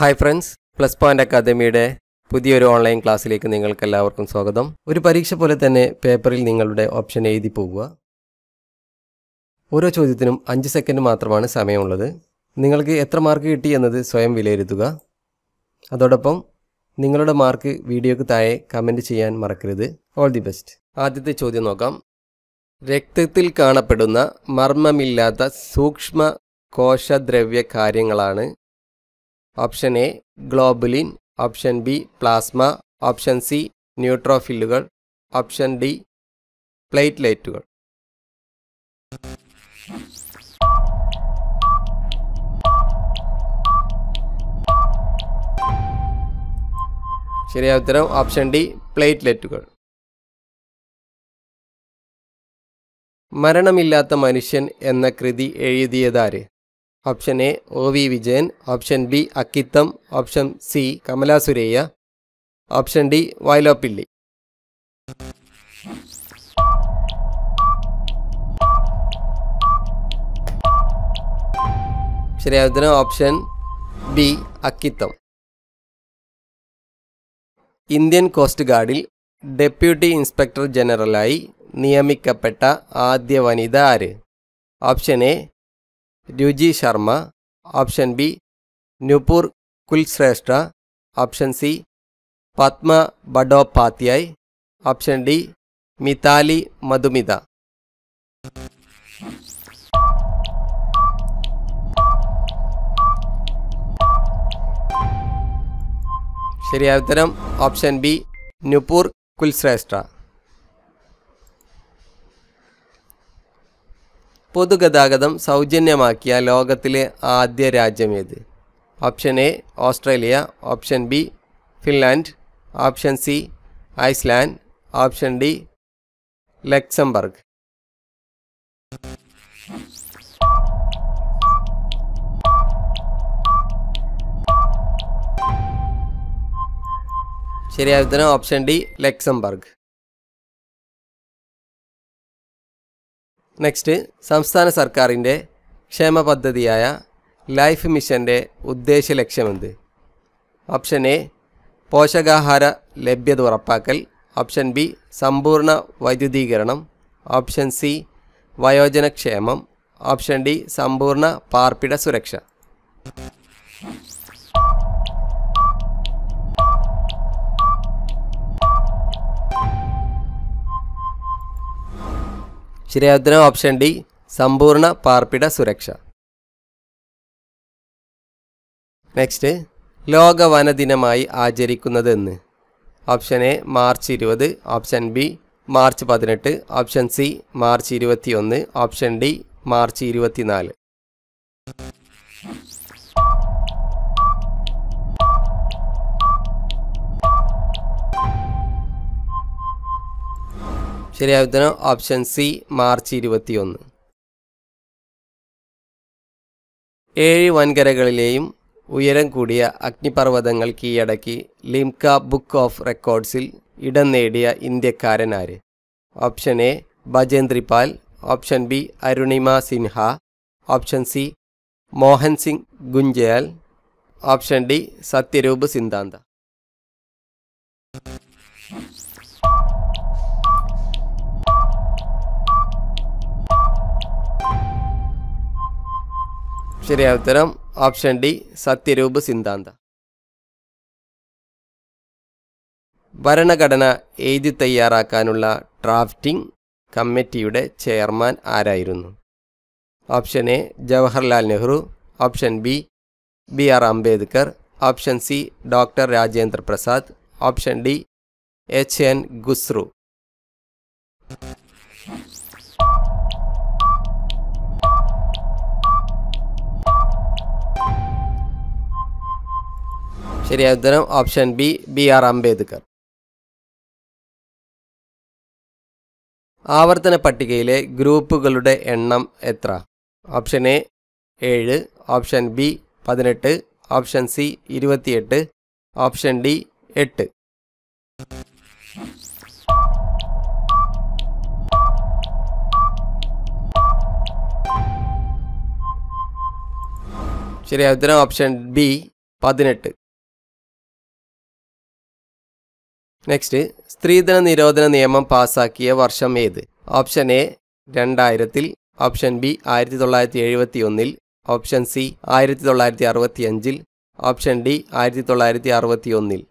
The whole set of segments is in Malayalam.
ഹായ് ഫ്രണ്ട്സ് പ്ലസ് പോയിന്റ് അക്കാദമിയുടെ പുതിയൊരു ഓൺലൈൻ ക്ലാസ്സിലേക്ക് നിങ്ങൾക്ക് എല്ലാവർക്കും സ്വാഗതം ഒരു പരീക്ഷ പോലെ തന്നെ പേപ്പറിൽ നിങ്ങളുടെ ഓപ്ഷൻ എഴുതി പോവുക ഓരോ ചോദ്യത്തിനും അഞ്ച് സെക്കൻഡ് മാത്രമാണ് സമയമുള്ളത് നിങ്ങൾക്ക് എത്ര മാർക്ക് കിട്ടി എന്നത് സ്വയം വിലയിരുത്തുക അതോടൊപ്പം നിങ്ങളുടെ മാർക്ക് വീഡിയോക്ക് താഴെ കമൻറ്റ് ചെയ്യാൻ മറക്കരുത് ഓൾ ദി ബെസ്റ്റ് ആദ്യത്തെ ചോദ്യം നോക്കാം രക്തത്തിൽ കാണപ്പെടുന്ന മർമ്മമില്ലാത്ത സൂക്ഷ്മ കോശദ്രവ്യ കാര്യങ്ങളാണ് option A globulin option B plasma option C ന്യൂട്രോഫില്ലുകൾ ഓപ്ഷൻ ഡി പ്ലേറ്റ്ലൈറ്റുകൾ ശരിയായ ഉത്തരം ഓപ്ഷൻ ഡി പ്ലേറ്റ്ലെറ്റുകൾ മരണമില്ലാത്ത മനുഷ്യൻ എന്ന കൃതി എഴുതിയതാര് option A O V Vijayan option B Akkitham option C Kamala Suraiyya option D Vyloppilli ശരിയായ ഉത്തരം option B Akkitham Indian coast ഗാർഡിൽ ഡെപ്യൂട്ടി ഇൻസ്പെക്ടർ ജനറലായി നിയമിക്കപ്പെട്ട ആദ്യ വനിത ആര് option A Ruchi Sharma option B Nupur Kulshrestha option C Padma Bandopadhyay option D Mithali Madhumita ശരിയായ ഉത്തരം ഓപ്ഷൻ ബി നുപൂർ കുൽശ്രേഷ്ഠ പൊതുഗതാഗതം സൗജന്യമാക്കിയ ലോകത്തിലെ ആദ്യ രാജ്യമേത് option A Australia option B Finland option C Iceland option D Luxembourg ശരിയായ ഉത്തരം ഓപ്ഷൻ ഡി ലക്സംബർഗ് നെക്സ്റ്റ് സംസ്ഥാന സർക്കാരിൻ്റെ ക്ഷേമ പദ്ധതിയായ ലൈഫ് മിഷൻ്റെ ഉദ്ദേശ ലക്ഷ്യമെന്ത് ഓപ്ഷൻ എ പോഷകാഹാര ലഭ്യത ഉറപ്പാക്കൽ ഓപ്ഷൻ ബി സമ്പൂർണ്ണ വൈദ്യുതീകരണം ഓപ്ഷൻ സി വയോജനക്ഷേമം ഓപ്ഷൻ ഡി സമ്പൂർണ്ണ പാർപ്പിട സുരക്ഷ ശരിയാത്തിന് ഓപ്ഷൻ ഡി സമ്പൂർണ്ണ പാർപ്പിട സുരക്ഷ നെക്സ്റ്റ് ലോക വനദിനമായി എന്ന് ഓപ്ഷൻ എ മാർച്ച് ഇരുപത് ഓപ്ഷൻ ബി മാർച്ച് പതിനെട്ട് ഓപ്ഷൻ സി മാർച്ച് ഇരുപത്തിയൊന്ന് ഓപ്ഷൻ ഡി മാർച്ച് ഇരുപത്തിനാല് ശരിയായ ഉത്തരം ഓപ്ഷൻ സി മാർച്ച് ഇരുപത്തിയൊന്ന് ഏഴ് വൻകരകളിലെയും ഉയരം കൂടിയ അഗ്നിപർവ്വതങ്ങൾ കീഴടക്കി ലിംക ബുക്ക് ഓഫ് റെക്കോർഡ്സിൽ ഇടം നേടിയ ഇന്ത്യക്കാരൻ ആര് option A Bachendri Pal option B Arunima Sinha option C Mohan Singh Gunjyal option D Satyarup Siddhanta ശരിയായ ഉത്തരം ഓപ്ഷൻ ഡി സത്യരൂപ സിദ്ധാന്തം ഭരണഘടന എഴുതി തയ്യാറാക്കാനുള്ള ഡ്രാഫ്റ്റിംഗ് കമ്മിറ്റിയുടെ ചെയർമാൻ ആരായിരുന്നു option A Jawaharlal Nehru option B B R Ambedkar option C doctor Rajendra Prasad option D H N ഗുസ്രു ശരിയായ ഉത്തരം option B B R Ambedkar ആവർത്തന പട്ടികയിലെ ഗ്രൂപ്പുകളുടെ എണ്ണം എത്ര ഓപ്ഷൻ എ ഏഴ് ഓപ്ഷൻ ബി പതിനെട്ട് ഓപ്ഷൻ സി ഇരുപത്തിയെട്ട് ഓപ്ഷൻ ഡി എട്ട് ശരിയായ ഉത്തരം ഓപ്ഷൻ ബി പതിനെട്ട് നെക്സ്റ്റ് സ്ത്രീധന നിരോധന നിയമം പാസാക്കിയ വർഷം ഏത് ഓപ്ഷൻ എ രണ്ടായിരത്തിൽ ഓപ്ഷൻ ബി ആയിരത്തി തൊള്ളായിരത്തി എഴുപത്തി ഒന്നിൽ ഓപ്ഷൻ സി ആയിരത്തി തൊള്ളായിരത്തി അറുപത്തി അഞ്ചിൽ ഓപ്ഷൻ ഡി ആയിരത്തി തൊള്ളായിരത്തി അറുപത്തി ഒന്നിൽ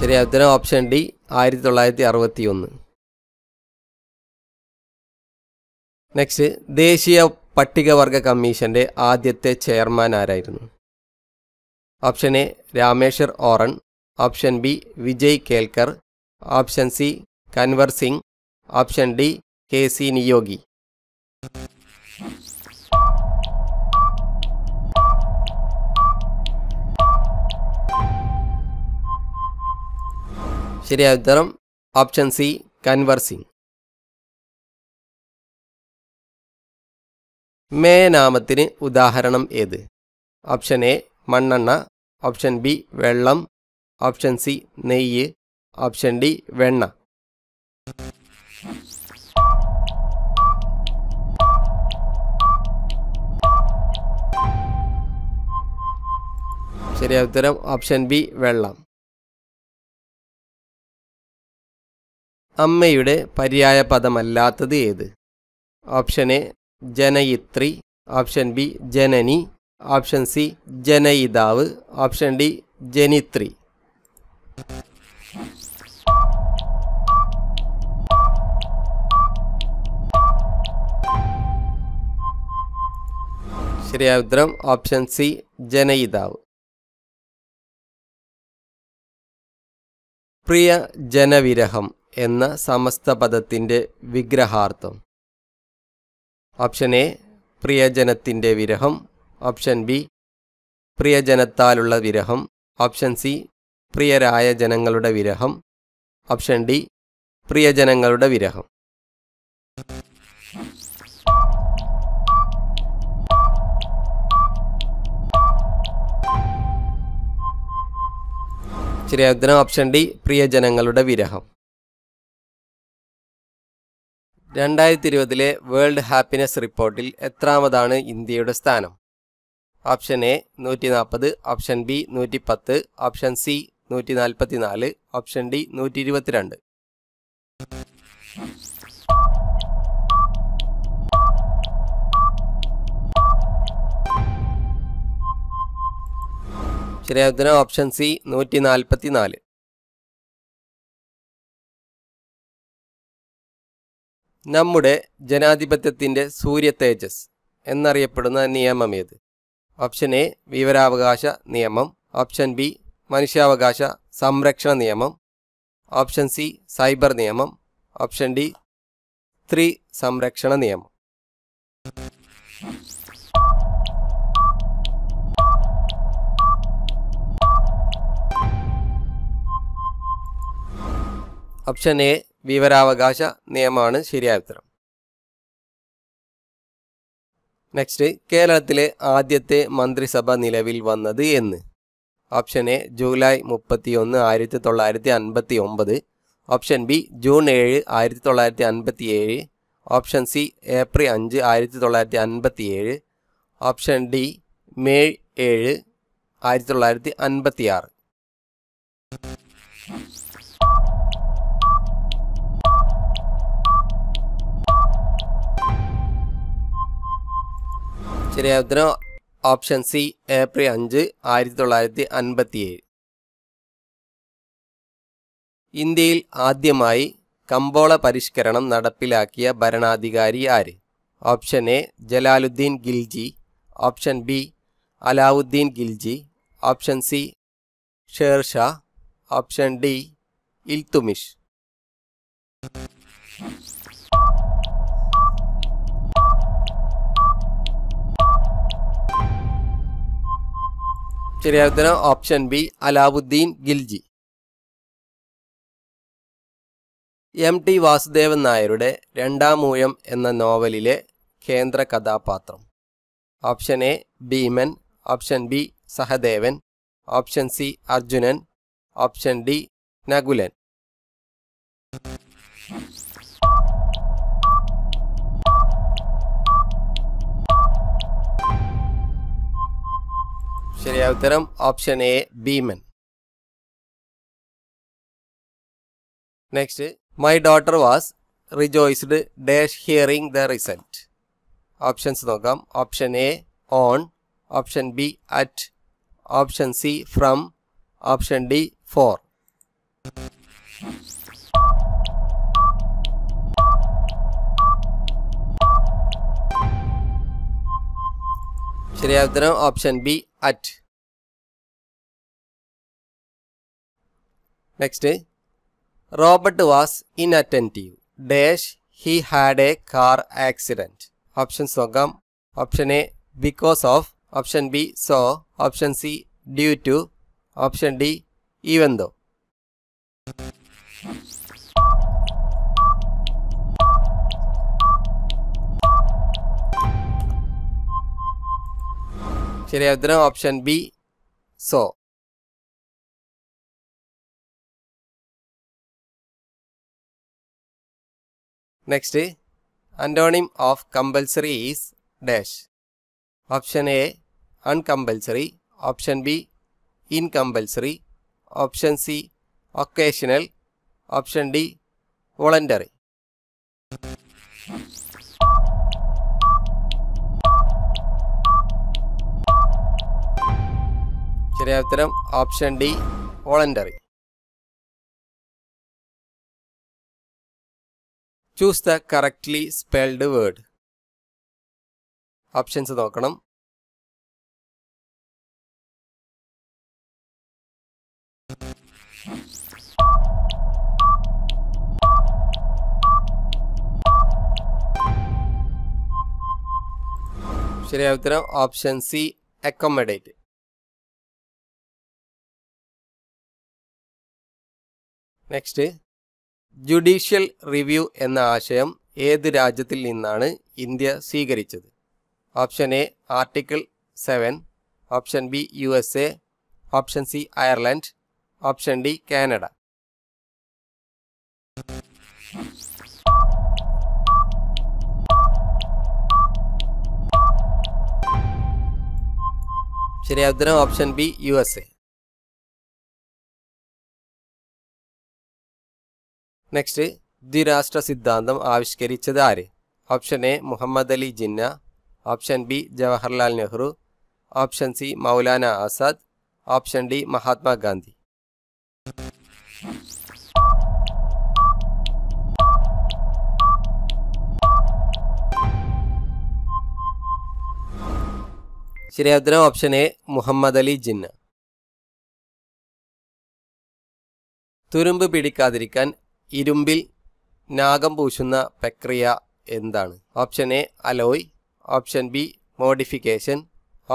ശരിയായ ഉത്തരം ഓപ്ഷൻ ഡി ആയിരത്തി തൊള്ളായിരത്തി അറുപത്തി ഒന്ന് നെക്സ്റ്റ് ദേശീയ പട്ടികവർഗ കമ്മീഷൻ്റെ ആദ്യത്തെ ചെയർമാൻ ആരായിരുന്നു option A Rameshwar Oraon option B Vijay Kelkar option C Kanwar Singh option D K C Neogi ശരിയായ ഉത്തരം ഓപ്ഷൻ സി കൻവർ സിംഗ് മേനാമത്തിന് ഉദാഹരണം ഏത് ഓപ്ഷൻ എ മണ്ണെണ്ണ ഓപ്ഷൻ ബി വെള്ളം ഓപ്ഷൻ സി നെയ്യ് ഓപ്ഷൻ ഡി വെണ്ണ ശരിയായ ഉത്തരം ഓപ്ഷൻ ബി വെള്ളം അമ്മയുടെ പര്യായ പദമല്ലാത്തത് ഏത് ഓപ്ഷൻ എ ജനയിത്രി ഓപ്ഷൻ ബി ജനനി ഓപ്ഷൻ സി ജനയിതാവ് ഓപ്ഷൻ ഡി ജനിത്രി ശരിയായ ഉത്തരം ഓപ്ഷൻ സി ജനയിതാവ് പ്രിയ ജനവിരഹം എന്ന സമസ്ത പദത്തിൻ്റെ വിഗ്രഹാർത്ഥം ഓപ്ഷൻ എ പ്രിയജനത്തിൻ്റെ വിരഹം ഓപ്ഷൻ ബി പ്രിയജനത്താലുള്ള വിരഹം ഓപ്ഷൻ സി പ്രിയരായ ജനങ്ങളുടെ വിരഹം ഓപ്ഷൻ ഡി പ്രിയജനങ്ങളുടെ വിരഹം ശരിയായ ഉത്തരം ഓപ്ഷൻ ഡി പ്രിയജനങ്ങളുടെ വിരഹം രണ്ടായിരത്തി ഇരുപതിലെ വേൾഡ് ഹാപ്പിനെസ് റിപ്പോർട്ടിൽ എത്രാമതാണ് ഇന്ത്യയുടെ സ്ഥാനം ഓപ്ഷൻ എ നൂറ്റി നാൽപ്പത് ഓപ്ഷൻ ബി നൂറ്റി പത്ത് ഓപ്ഷൻ സി നൂറ്റി നാൽപ്പത്തി നാല് ഓപ്ഷൻ ഡി നൂറ്റി ഇരുപത്തിരണ്ട് ശരിയായ ഉത്തരം ഓപ്ഷൻ സി നൂറ്റി നാൽപ്പത്തി നാല് നമ്മുടെ ജനാധിപത്യത്തിൻ്റെ സൂര്യ തേജസ് എന്നറിയപ്പെടുന്ന ഏത് ഓപ്ഷൻ എ വിവരാവകാശ നിയമം ഓപ്ഷൻ ബി മനുഷ്യാവകാശ സംരക്ഷണ നിയമം ഓപ്ഷൻ സി സൈബർ നിയമം ഓപ്ഷൻ ഡി സ്ത്രീ സംരക്ഷണ നിയമം ഓപ്ഷൻ എ വിവരാവകാശ നിയമമാണ് ശരിയായ ഉത്തരം നെക്സ്റ്റ് കേരളത്തിലെ ആദ്യത്തെ മന്ത്രിസഭ നിലവിൽ വന്നത് എന്ന് ഓപ്ഷൻ എ ജൂലൈ മുപ്പത്തിയൊന്ന് ആയിരത്തി തൊള്ളായിരത്തി അൻപത്തി ഒമ്പത് ഓപ്ഷൻ ബി ജൂൺ ഏഴ് ആയിരത്തി തൊള്ളായിരത്തി അൻപത്തി ഏഴ് ഓപ്ഷൻ സി ഏപ്രിൽ അഞ്ച് ആയിരത്തി തൊള്ളായിരത്തി അൻപത്തി ഏഴ് ഓപ്ഷൻ ഡി മേ ഏഴ് ആയിരത്തി തൊള്ളായിരത്തി അൻപത്തി ആറ് ശരിയായ ഓപ്ഷൻ സി ഏപ്രിൽ അഞ്ച് ആയിരത്തി തൊള്ളായിരത്തി അൻപത്തിയേഴ് ഇന്ത്യയിൽ ആദ്യമായി കമ്പോള പരിഷ്കരണം നടപ്പിലാക്കിയ ഭരണാധികാരി ആര് option A Jalaluddin Khilji option B Alauddin Khilji option C Sher Shah option D Iltutmish ശരിയായ ഉത്തരം option B Alauddin Khilji M T Vasudevan നായരുടെ രണ്ടാമൂയം എന്ന നോവലിലെ കേന്ദ്ര കഥാപാത്രം option A Bhiman option B Sahadevan option C Arjunan option D Nakulan ശരിയായ ഉത്തരം option A Bhiman next my daughter was rejoiced dash hearing the result options നോക്കാം option A on option B at option C from option D for ശരിയായ ഉത്തരം option B at next Robert was inattentive dash he had a car accident options നോക്കാം option A because of option B so option C due to option D even though ശരിയായതിന് option B so next antonym of compulsory is dash option A uncompulsory option B incompulsory option C occasional option D voluntary ശരിയായ ഉത്തരം option D voluntary choose the correctly spelled word options നോക്കണം ശരിയായ ഉത്തരം option C accommodate next judicial review എന്ന ആശയം ഏത് രാജ്യത്തിൽ നിന്നാണ് ഇന്ത്യ സ്വീകരിച്ചത് option A article seven option B U S A option C Ireland option D Canada ശരിയായ ഉത്തരം option B U S A next ദ്വിരാഷ്ട്ര സിദ്ധാന്തം ആവിഷ്കരിച്ചത് ആര് option A Muhammad Ali Jinnah option B Jawaharlal Nehru option C Maulana Azad option D Mahatma Gandhi ശരിയായ ഉത്തരം ഓപ്ഷൻ എ മുഹമ്മദ് അലി ജിന്ന തുരുമ്പ് പിടിക്കാതിരിക്കാൻ ഇരുമ്പിൽ നാഗം പൂശുന്ന പ്രക്രിയ എന്താണ് option A alloy option B modification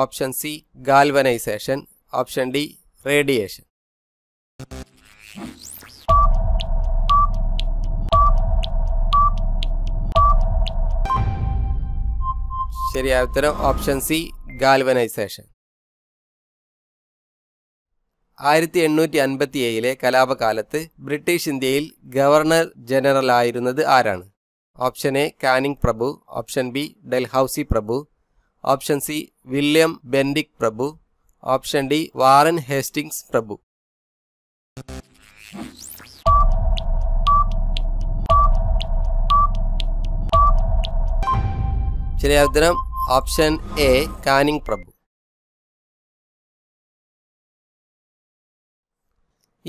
option C galvanisation option D radiation ശരിയായ ഉത്തരം ഓപ്ഷൻ സി ഗാൽവനൈസേഷൻ ആയിരത്തി എണ്ണൂറ്റി അൻപത്തി ഏഴിലെ കലാപകാലത്ത് ബ്രിട്ടീഷ് ഇന്ത്യയിൽ ഗവർണർ ജനറൽ ആയിരുന്നത് ആരാണ് ഓപ്ഷൻ എ കാനിങ് പ്രഭു ഓപ്ഷൻ ബി ഡൽഹൌസി പ്രഭു ഓപ്ഷൻ സി വില്യം ബെൻഡിക് പ്രഭു ഓപ്ഷൻ ഡി വാറൻ ഹേസ്റ്റിങ്സ് പ്രഭു ശരിയായ ഉത്തരം ഓപ്ഷൻ എ കാനിങ് പ്രഭു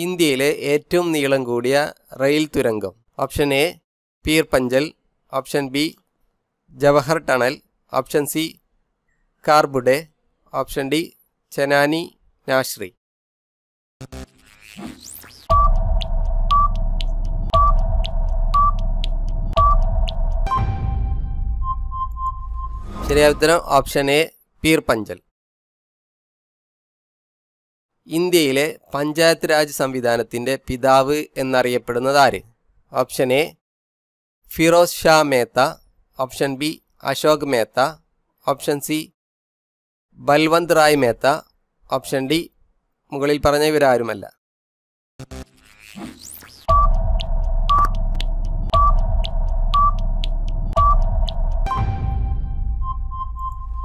ഇന്ത്യയിലെ ഏറ്റവും നീളം കൂടിയ റെയിൽ തുരങ്കം option A Pir Panjal option B Jawahar tunnel option C Karbude option D Chenani Nashri ശരിയായ ഉത്തരം ഓപ്ഷൻ എ പീർ പഞ്ചൽ ഇന്ത്യയിലെ പഞ്ചായത്ത് രാജ് സംവിധാനത്തിൻ്റെ പിതാവ് എന്നറിയപ്പെടുന്നത് ആര് option A Firoz Shah Mehta option B Ashok Mehta option C Balwant Rai Mehta option D മുകളിൽ പറഞ്ഞ ഇവരാരുമല്ല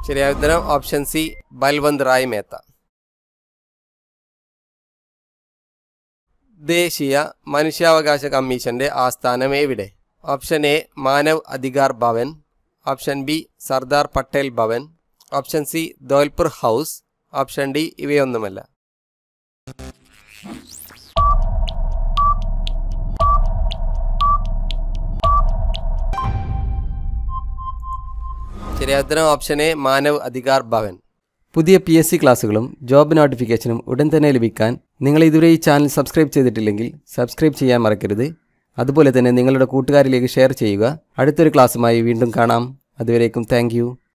ശരിയായ ഉത്തരം ഓപ്ഷൻ സി ബൽവന്ത് റായ് മേത്ത ദേശീയ മനുഷ്യാവകാശ കമ്മീഷന്റെ ആസ്ഥാനം എവിടെ option A Manav Adhikar Bhavan option B Sardar Patel Bhavan option C Dholpur house option D ഇവയൊന്നുമല്ല ശരിയാത്തരം ഓപ്ഷൻ എ മാനവ് അധികാർ ഭവൻ പുതിയ പി എസ് സി ക്ലാസ്സുകളും ജോബ് നോട്ടിഫിക്കേഷനും ഉടൻ തന്നെ ലഭിക്കാൻ നിങ്ങൾ ഇതുവരെ ഈ ചാനൽ സബ്സ്ക്രൈബ് ചെയ്തിട്ടില്ലെങ്കിൽ സബ്സ്ക്രൈബ് ചെയ്യാൻ മറക്കരുത് അതുപോലെ തന്നെ നിങ്ങളുടെ കൂട്ടുകാരിലേക്ക് ഷെയർ ചെയ്യുക അടുത്തൊരു ക്ലാസ്സുമായി വീണ്ടും കാണാം അതുവരേക്കും താങ്ക്